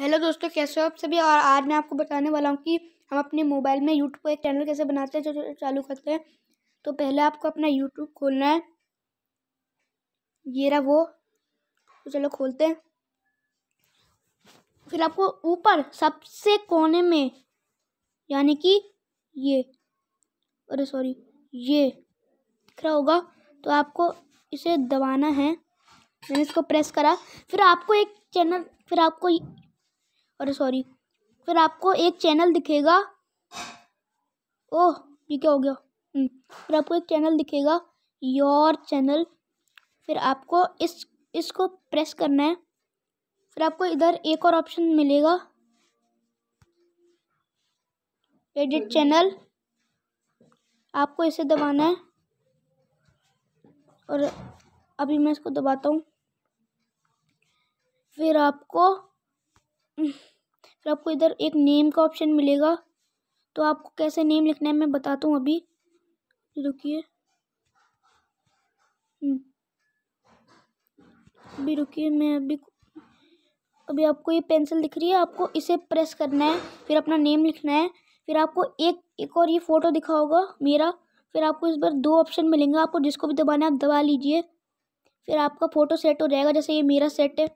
Hello दोस्तों कैसे हो आप सभी और आज मैं आपको बताने वाला हूँ कि हम अपने मोबाइल में यूट्यूब पर एक चैनल कैसे बनाते हैं जो चालू करते हैं तो पहले आपको अपना यूट्यूब खोलना है ये रहा वो तो चलो खोलते हैं फिर आपको ऊपर सबसे कोने में यानी कि ये अरे सॉरी ये दिख रहा होगा तो आपको इसे दबाना है मैंने इसको प्रेस करा फिर आपको एक चैनल फिर आपको अरे सॉरी फिर आपको एक चैनल दिखेगा ओह ये क्या हो गया हम्म, फिर आपको एक चैनल दिखेगा योर चैनल फिर आपको इस इसको प्रेस करना है फिर आपको इधर एक और ऑप्शन मिलेगा एडिट चैनल आपको इसे दबाना है और अभी मैं इसको दबाता हूँ फिर आपको फिर आपको इधर एक नेम का ऑप्शन मिलेगा तो आपको कैसे नेम लिखना है मैं बताता हूँ अभी रुकिए हम्म। अभी रुकिए मैं अभी अभी आपको ये पेंसिल दिख रही है आपको इसे प्रेस करना है फिर अपना नेम लिखना है फिर आपको एक एक और ये फ़ोटो दिखा होगा मेरा फिर आपको इस बार दो ऑप्शन मिलेंगे आपको जिसको भी दबाना है आप दबा लीजिए फिर आपका फ़ोटो सेट हो जाएगा जैसे ये मेरा सेट है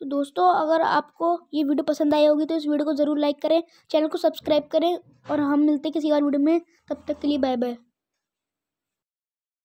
तो दोस्तों अगर आपको ये वीडियो पसंद आई होगी तो इस वीडियो को ज़रूर लाइक करें चैनल को सब्सक्राइब करें और हम मिलते हैं किसी और वीडियो में तब तक के लिए बाय बाय